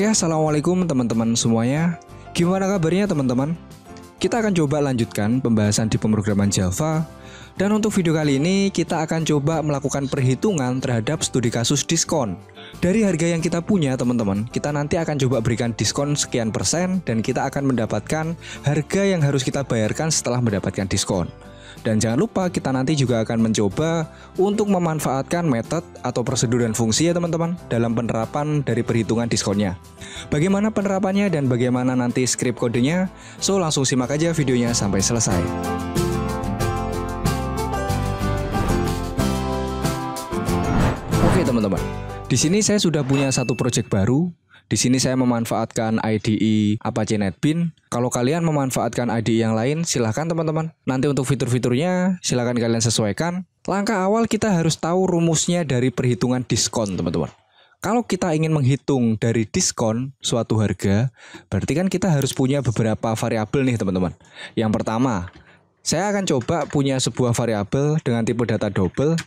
Oke, assalamualaikum teman-teman semuanya. Gimana kabarnya teman-teman? Kita akan coba lanjutkan pembahasan di pemrograman Java. Dan untuk video kali ini kita akan coba melakukan perhitungan terhadap studi kasus diskon. Dari harga yang kita punya teman-teman, kita nanti akan coba berikan diskon sekian persen dan kita akan mendapatkan harga yang harus kita bayarkan setelah mendapatkan diskon. Dan jangan lupa kita nanti juga akan mencoba untuk memanfaatkan metode atau prosedur dan fungsi ya teman-teman dalam penerapan dari perhitungan diskonnya. Bagaimana penerapannya dan bagaimana nanti script kodenya? So langsung simak aja videonya sampai selesai. Oke teman-teman, di sini saya sudah punya satu project baru di sini saya memanfaatkan IDE Apache NetBean. Kalau kalian memanfaatkan IDE yang lain, silahkan teman-teman. Nanti untuk fitur-fiturnya, silahkan kalian sesuaikan. Langkah awal kita harus tahu rumusnya dari perhitungan diskon, teman-teman. Kalau kita ingin menghitung dari diskon suatu harga, berarti kan kita harus punya beberapa variabel nih, teman-teman. Yang pertama, saya akan coba punya sebuah variabel dengan tipe data double.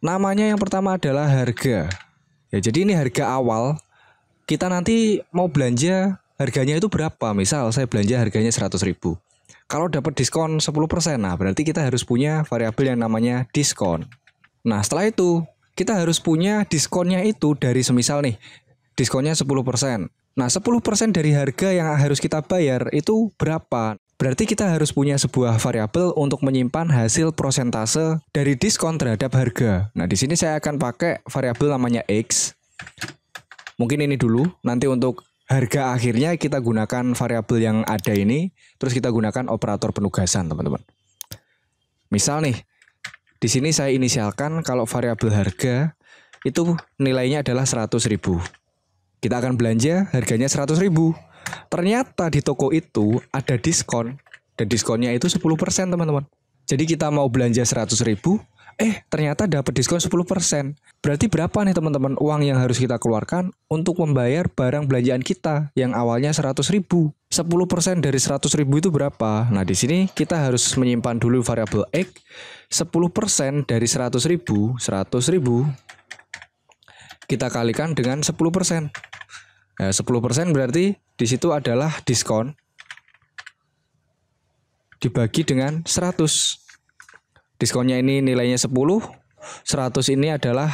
Namanya yang pertama adalah harga. Ya, jadi ini harga awal kita nanti mau belanja harganya itu berapa? Misal saya belanja harganya 100.000 ribu. Kalau dapat diskon 10%, nah berarti kita harus punya variabel yang namanya diskon. Nah setelah itu, kita harus punya diskonnya itu dari semisal nih, diskonnya 10%. Nah 10% dari harga yang harus kita bayar itu berapa? Berarti kita harus punya sebuah variabel untuk menyimpan hasil prosentase dari diskon terhadap harga. Nah di sini saya akan pakai variabel namanya X Mungkin ini dulu. Nanti untuk harga akhirnya kita gunakan variabel yang ada ini, terus kita gunakan operator penugasan, teman-teman. Misal nih, di sini saya inisialkan kalau variabel harga itu nilainya adalah 100.000. Kita akan belanja harganya 100.000. Ternyata di toko itu ada diskon dan diskonnya itu 10%, teman-teman. Jadi kita mau belanja ribu eh ternyata dapat diskon 10%. Berarti berapa nih teman-teman uang yang harus kita keluarkan untuk membayar barang belanjaan kita yang awalnya 100 ribu. 10% dari 100 ribu itu berapa? Nah di sini kita harus menyimpan dulu variabel X. 10% dari 100 ribu, 100 ribu kita kalikan dengan 10%. Nah, 10% berarti di situ adalah diskon dibagi dengan 100. Diskonnya ini nilainya 10, 100 ini adalah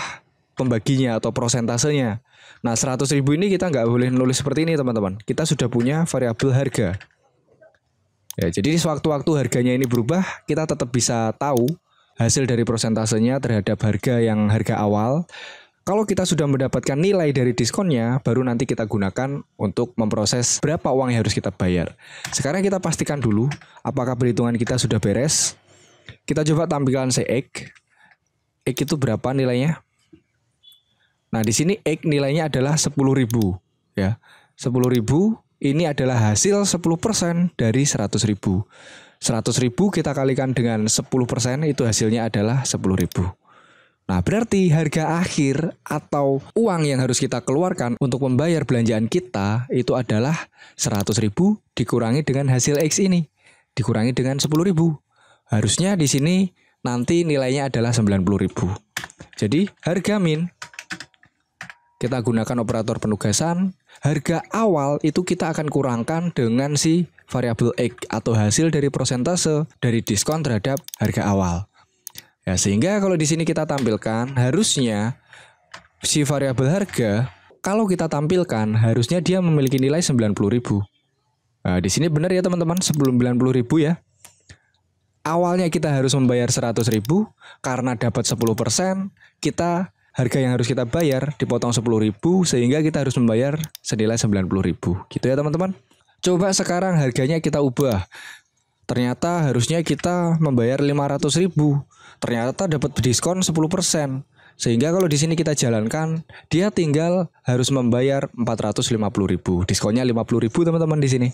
pembaginya atau prosentasenya. Nah, 100.000 ini kita nggak boleh nulis seperti ini, teman-teman. Kita sudah punya variabel harga. Ya, jadi sewaktu-waktu harganya ini berubah, kita tetap bisa tahu hasil dari prosentasenya terhadap harga yang harga awal. Kalau kita sudah mendapatkan nilai dari diskonnya, baru nanti kita gunakan untuk memproses berapa uang yang harus kita bayar. Sekarang kita pastikan dulu apakah perhitungan kita sudah beres kita coba tampilkan si X. X itu berapa nilainya? Nah, di sini X nilainya adalah 10.000 ya. 10.000 ini adalah hasil 10% dari 100.000. 100.000 kita kalikan dengan 10% itu hasilnya adalah 10.000. Nah, berarti harga akhir atau uang yang harus kita keluarkan untuk membayar belanjaan kita itu adalah 100.000 dikurangi dengan hasil X ini, dikurangi dengan Harusnya di sini nanti nilainya adalah 90.000. Jadi harga min kita gunakan operator penugasan, harga awal itu kita akan kurangkan dengan si variabel x atau hasil dari persentase dari diskon terhadap harga awal. Ya, sehingga kalau di sini kita tampilkan harusnya si variabel harga kalau kita tampilkan harusnya dia memiliki nilai 90.000. Nah, di sini benar ya teman-teman, sebelum 90.000 ya awalnya kita harus membayar 100 ribu karena dapat 10 persen kita harga yang harus kita bayar dipotong 10 ribu sehingga kita harus membayar senilai 90 ribu gitu ya teman-teman coba sekarang harganya kita ubah ternyata harusnya kita membayar 500 ribu ternyata dapat diskon 10 persen sehingga kalau di sini kita jalankan dia tinggal harus membayar 450 ribu diskonnya 50 ribu teman-teman di sini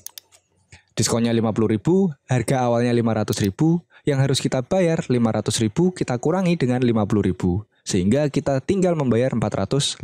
Diskonnya 50.000, harga awalnya 500.000, yang harus kita bayar 500.000 kita kurangi dengan 50.000 sehingga kita tinggal membayar 450.000.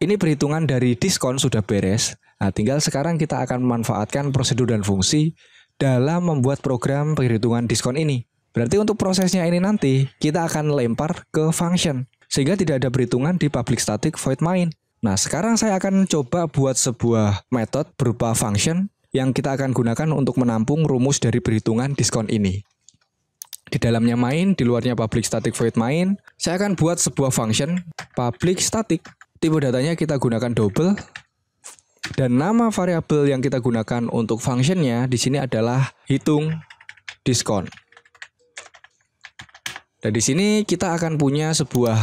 Ini perhitungan dari diskon sudah beres. Nah, tinggal sekarang kita akan memanfaatkan prosedur dan fungsi dalam membuat program perhitungan diskon ini. Berarti untuk prosesnya ini nanti kita akan lempar ke function sehingga tidak ada perhitungan di public static void main. Nah, sekarang saya akan coba buat sebuah method berupa function yang kita akan gunakan untuk menampung rumus dari perhitungan diskon ini. Di dalamnya main, di luarnya public static void main, saya akan buat sebuah function public static. Tipe datanya kita gunakan double dan nama variabel yang kita gunakan untuk functionnya di sini adalah hitung diskon. Dan di sini kita akan punya sebuah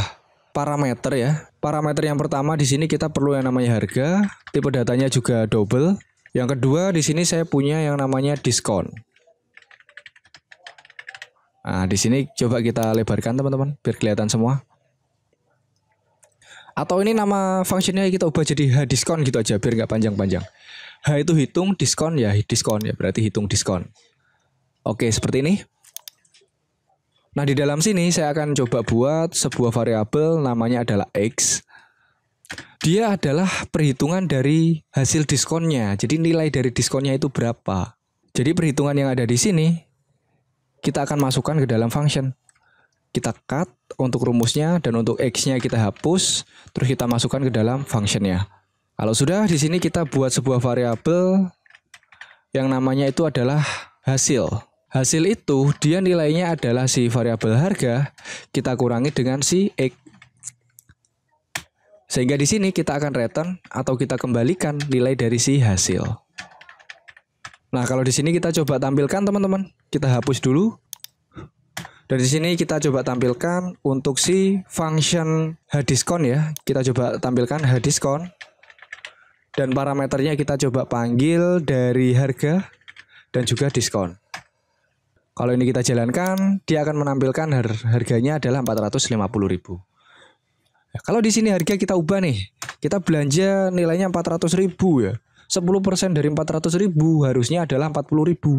parameter ya. Parameter yang pertama di sini kita perlu yang namanya harga, tipe datanya juga double. Yang kedua di sini saya punya yang namanya diskon. Nah, di sini coba kita lebarkan teman-teman biar kelihatan semua. Atau ini nama fungsinya kita ubah jadi H diskon gitu aja biar nggak panjang-panjang. H itu hitung, diskon ya diskon ya berarti hitung diskon. Oke, seperti ini. Nah, di dalam sini saya akan coba buat sebuah variabel namanya adalah x dia adalah perhitungan dari hasil diskonnya. Jadi nilai dari diskonnya itu berapa. Jadi perhitungan yang ada di sini kita akan masukkan ke dalam function. Kita cut untuk rumusnya dan untuk x-nya kita hapus, terus kita masukkan ke dalam function-nya. Kalau sudah di sini kita buat sebuah variabel yang namanya itu adalah hasil. Hasil itu dia nilainya adalah si variabel harga kita kurangi dengan si x. Sehingga di sini kita akan return atau kita kembalikan nilai dari si hasil. Nah, kalau di sini kita coba tampilkan teman-teman. Kita hapus dulu. Dan di sini kita coba tampilkan untuk si function hdiscount ya. Kita coba tampilkan hdiscount. Dan parameternya kita coba panggil dari harga dan juga diskon. Kalau ini kita jalankan, dia akan menampilkan harganya adalah 450.000. Nah, kalau di sini harga kita ubah nih, kita belanja nilainya 400 ribu ya. 10% dari 400 ribu harusnya adalah 40 ribu.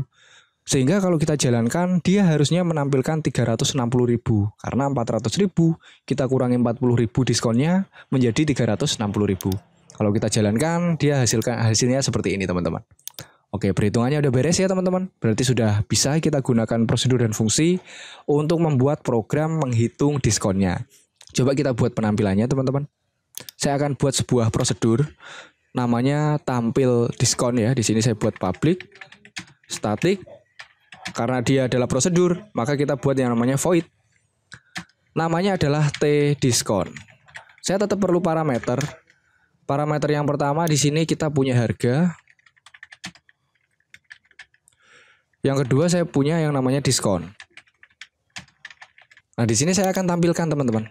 Sehingga kalau kita jalankan, dia harusnya menampilkan 360 ribu. Karena 400 ribu, kita kurangi 40 ribu diskonnya menjadi 360 ribu. Kalau kita jalankan, dia hasilkan hasilnya seperti ini teman-teman. Oke, perhitungannya udah beres ya teman-teman. Berarti sudah bisa kita gunakan prosedur dan fungsi untuk membuat program menghitung diskonnya. Coba kita buat penampilannya teman-teman. Saya akan buat sebuah prosedur namanya tampil diskon ya. Di sini saya buat public static karena dia adalah prosedur, maka kita buat yang namanya void. Namanya adalah t diskon. Saya tetap perlu parameter. Parameter yang pertama di sini kita punya harga, Yang kedua saya punya yang namanya diskon. Nah, di sini saya akan tampilkan teman-teman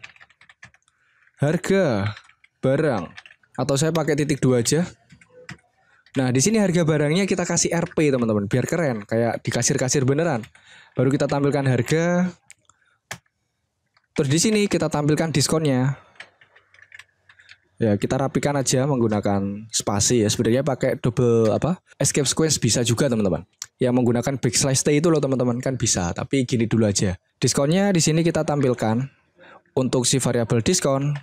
harga barang atau saya pakai titik dua aja. Nah, di sini harga barangnya kita kasih RP, teman-teman, biar keren, kayak di kasir-kasir beneran. Baru kita tampilkan harga. Terus di sini kita tampilkan diskonnya. Ya, kita rapikan aja menggunakan spasi ya. Sebenarnya pakai double apa? Escape sequence bisa juga, teman-teman. Yang menggunakan backslash T itu loh, teman-teman, kan bisa, tapi gini dulu aja. Diskonnya di sini kita tampilkan untuk si variabel diskon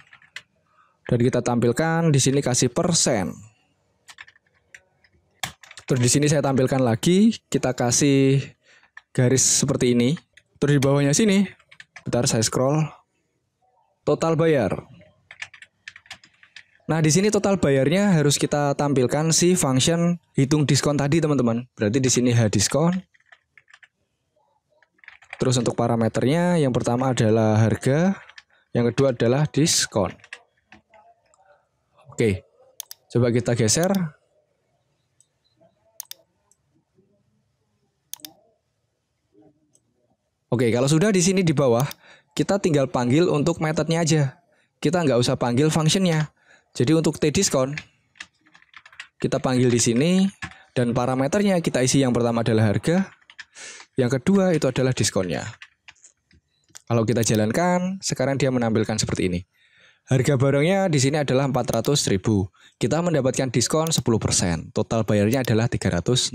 dan kita tampilkan di sini kasih persen. Terus di sini saya tampilkan lagi, kita kasih garis seperti ini. Terus di bawahnya sini, bentar saya scroll, total bayar. Nah, di sini total bayarnya harus kita tampilkan si function hitung diskon tadi, teman-teman. Berarti di sini H diskon. Terus untuk parameternya yang pertama adalah harga, yang kedua adalah diskon. Oke, coba kita geser. Oke, kalau sudah di sini di bawah, kita tinggal panggil untuk metodenya aja. Kita nggak usah panggil functionnya. Jadi untuk t kita panggil di sini, dan parameternya kita isi yang pertama adalah harga, yang kedua itu adalah diskonnya. Kalau kita jalankan, sekarang dia menampilkan seperti ini. Harga barangnya di sini adalah 400.000. Kita mendapatkan diskon 10%. Total bayarnya adalah 360.000.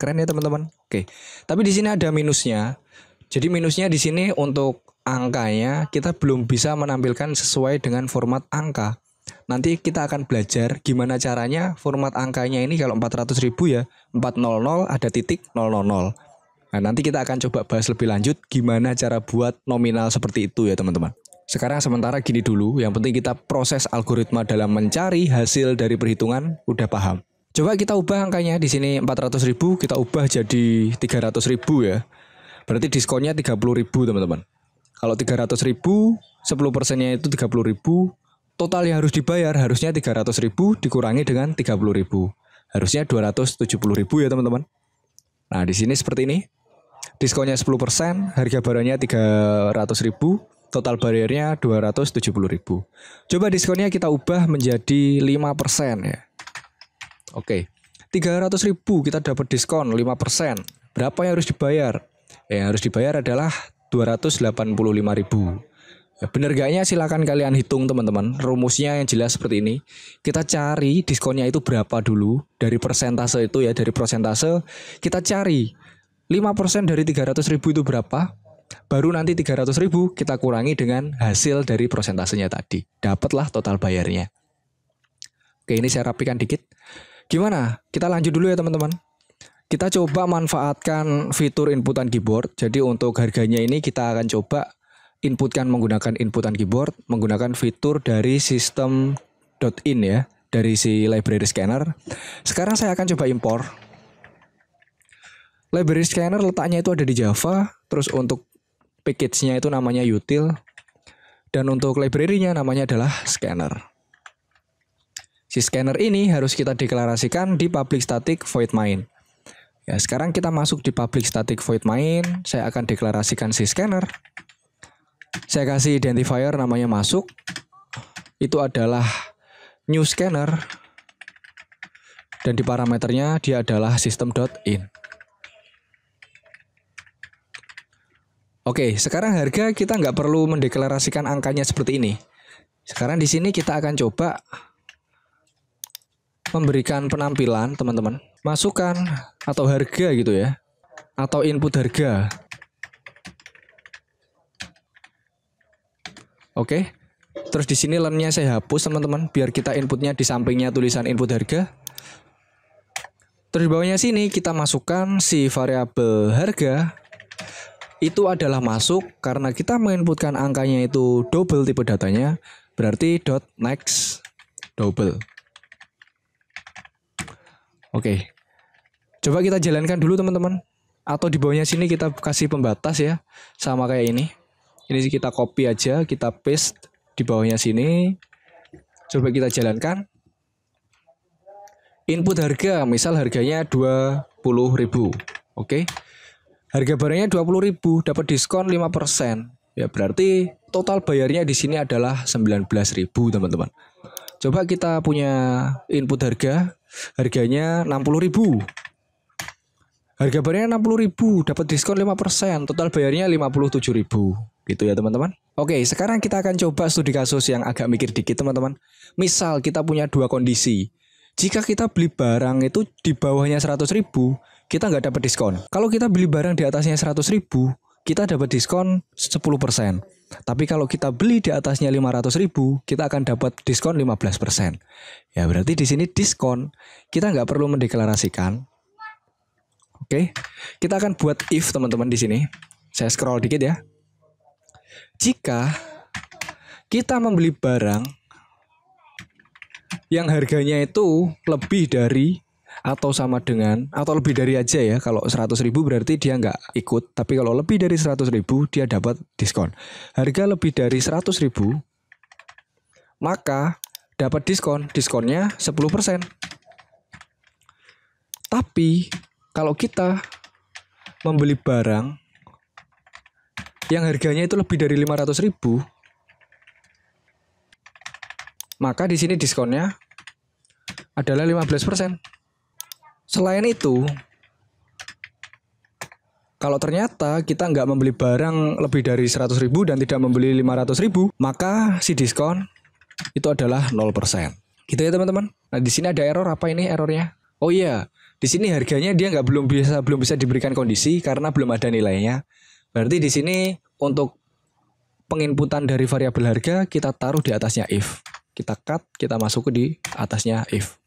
Keren ya teman-teman. Oke. Tapi di sini ada minusnya. Jadi minusnya di sini untuk angkanya kita belum bisa menampilkan sesuai dengan format angka. Nanti kita akan belajar gimana caranya format angkanya ini kalau ribu ya, 400 ada titik 000. Nah, nanti kita akan coba bahas lebih lanjut gimana cara buat nominal seperti itu ya, teman-teman. Sekarang sementara gini dulu, yang penting kita proses algoritma dalam mencari hasil dari perhitungan udah paham. Coba kita ubah angkanya di sini 400 ribu, kita ubah jadi 300 ribu ya. Berarti diskonnya 30 ribu teman-teman. Kalau 300 ribu, 10 persennya itu 30 ribu. Total yang harus dibayar harusnya 300 ribu dikurangi dengan 30 ribu. Harusnya 270 ribu ya teman-teman. Nah di sini seperti ini. Diskonnya 10%, persen harga barangnya 300 ribu, Total barriernya 270.000. Coba diskonnya kita ubah menjadi 5% ya. Oke. 300.000 kita dapat diskon 5%. Berapa yang harus dibayar? Eh, yang harus dibayar adalah 285.000. Eh, ya, bener gaknya silakan kalian hitung teman-teman. Rumusnya yang jelas seperti ini. Kita cari diskonnya itu berapa dulu dari persentase itu ya, dari persentase kita cari 5% dari 300.000 itu berapa? Baru nanti 300 ribu kita kurangi dengan hasil dari prosentasenya tadi. Dapatlah total bayarnya. Oke, ini saya rapikan dikit. Gimana? Kita lanjut dulu ya teman-teman. Kita coba manfaatkan fitur inputan keyboard. Jadi untuk harganya ini kita akan coba inputkan menggunakan inputan keyboard, menggunakan fitur dari sistem in ya, dari si library scanner. Sekarang saya akan coba impor. Library scanner letaknya itu ada di Java, terus untuk package-nya itu namanya util dan untuk library-nya namanya adalah scanner. Si scanner ini harus kita deklarasikan di public static void main. Ya, sekarang kita masuk di public static void main, saya akan deklarasikan si scanner. Saya kasih identifier namanya masuk. Itu adalah new scanner dan di parameternya dia adalah system.in. Oke, sekarang harga kita nggak perlu mendeklarasikan angkanya seperti ini. Sekarang di sini kita akan coba memberikan penampilan teman-teman. Masukkan atau harga gitu ya. Atau input harga. Oke. Terus di sini lemnya saya hapus teman-teman biar kita inputnya di sampingnya tulisan input harga. Terus di bawahnya sini kita masukkan si variabel harga itu adalah masuk karena kita menginputkan angkanya itu double tipe datanya berarti dot next double oke coba kita jalankan dulu teman-teman atau di bawahnya sini kita kasih pembatas ya sama kayak ini ini kita copy aja kita paste di bawahnya sini coba kita jalankan input harga misal harganya 20.000 oke okay. Harga barangnya 20.000 dapat diskon 5%. Ya berarti total bayarnya di sini adalah 19.000, teman-teman. Coba kita punya input harga, harganya 60.000. Harga barangnya 60.000, dapat diskon 5%, total bayarnya 57.000 gitu ya teman-teman. Oke, sekarang kita akan coba studi kasus yang agak mikir dikit teman-teman. Misal kita punya dua kondisi. Jika kita beli barang itu di bawahnya 100.000, kita nggak dapat diskon. Kalau kita beli barang di atasnya 100 ribu, kita dapat diskon 10%. Tapi kalau kita beli di atasnya 500 ribu, kita akan dapat diskon 15%. Ya berarti di sini diskon, kita nggak perlu mendeklarasikan. Oke, kita akan buat if teman-teman di sini. Saya scroll dikit ya. Jika kita membeli barang yang harganya itu lebih dari atau sama dengan atau lebih dari aja ya kalau 100 ribu berarti dia nggak ikut tapi kalau lebih dari 100 ribu dia dapat diskon harga lebih dari 100 ribu maka dapat diskon diskonnya 10% tapi kalau kita membeli barang yang harganya itu lebih dari 500 ribu maka di sini diskonnya adalah 15% Selain itu, kalau ternyata kita nggak membeli barang lebih dari 100.000 ribu dan tidak membeli 500.000 ribu, maka si diskon itu adalah 0%. Gitu ya teman-teman. Nah di sini ada error apa ini errornya? Oh iya, di sini harganya dia nggak belum bisa belum bisa diberikan kondisi karena belum ada nilainya. Berarti di sini untuk penginputan dari variabel harga kita taruh di atasnya if. Kita cut, kita masuk ke di atasnya if.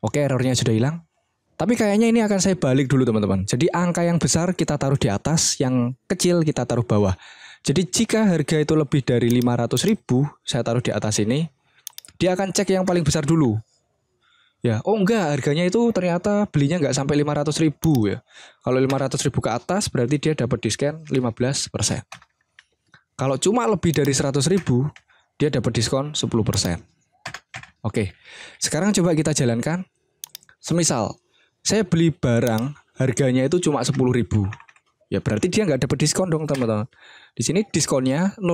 Oke, errornya sudah hilang. Tapi kayaknya ini akan saya balik dulu teman-teman. Jadi angka yang besar kita taruh di atas, yang kecil kita taruh bawah. Jadi jika harga itu lebih dari 500 ribu, saya taruh di atas ini, dia akan cek yang paling besar dulu. Ya, oh enggak, harganya itu ternyata belinya enggak sampai 500 ribu ya. Kalau 500 ribu ke atas berarti dia dapat diskon 15%. Kalau cuma lebih dari 100 ribu, dia dapat diskon 10%. Oke, sekarang coba kita jalankan. Semisal saya beli barang harganya itu cuma sepuluh ribu ya berarti dia nggak dapat diskon dong teman-teman di sini diskonnya 0%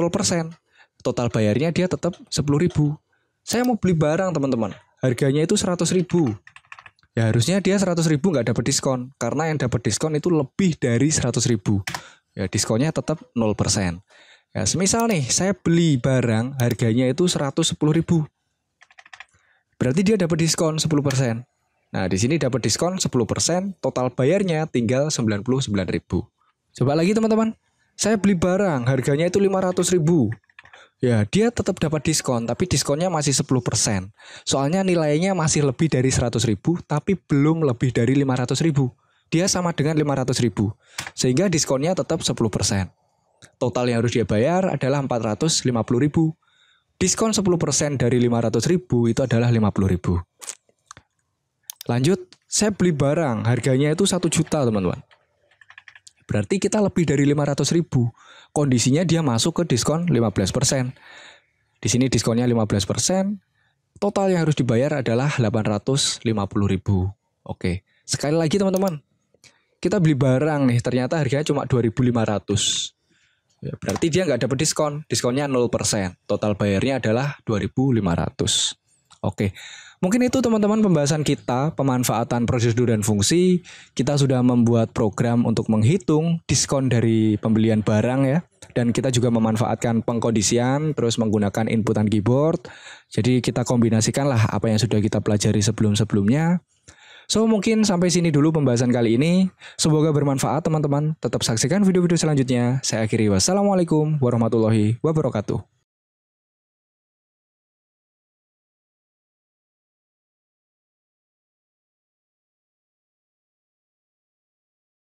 total bayarnya dia tetap ribu. saya mau beli barang teman-teman harganya itu ribu ya harusnya dia ribu nggak dapat diskon karena yang dapat diskon itu lebih dari ribu ya diskonnya tetap 0% ya semisal nih saya beli barang harganya itu 110.000 berarti dia dapat diskon 10% Nah, di sini dapat diskon 10%, total bayarnya tinggal 99.000. Coba lagi teman-teman. Saya beli barang, harganya itu 500.000. Ya, dia tetap dapat diskon, tapi diskonnya masih 10%. Soalnya nilainya masih lebih dari 100.000, tapi belum lebih dari 500.000. Dia sama dengan 500.000. Sehingga diskonnya tetap 10%. Total yang harus dia bayar adalah 450.000. Diskon 10% dari 500.000 itu adalah 50.000. Lanjut, saya beli barang, harganya itu satu juta teman-teman. Berarti kita lebih dari 500 ribu. Kondisinya dia masuk ke diskon 15%. Di sini diskonnya 15%, total yang harus dibayar adalah 850 ribu. Oke, sekali lagi teman-teman, kita beli barang nih, ternyata harganya cuma 2.500. Ya, berarti dia nggak dapat diskon. Diskonnya 0%. Total bayarnya adalah 2.500. Oke. Mungkin itu teman-teman pembahasan kita, pemanfaatan prosedur dan fungsi. Kita sudah membuat program untuk menghitung diskon dari pembelian barang ya. Dan kita juga memanfaatkan pengkondisian, terus menggunakan inputan keyboard. Jadi kita kombinasikanlah apa yang sudah kita pelajari sebelum-sebelumnya. So mungkin sampai sini dulu pembahasan kali ini. Semoga bermanfaat teman-teman. Tetap saksikan video-video selanjutnya. Saya akhiri wassalamualaikum warahmatullahi wabarakatuh.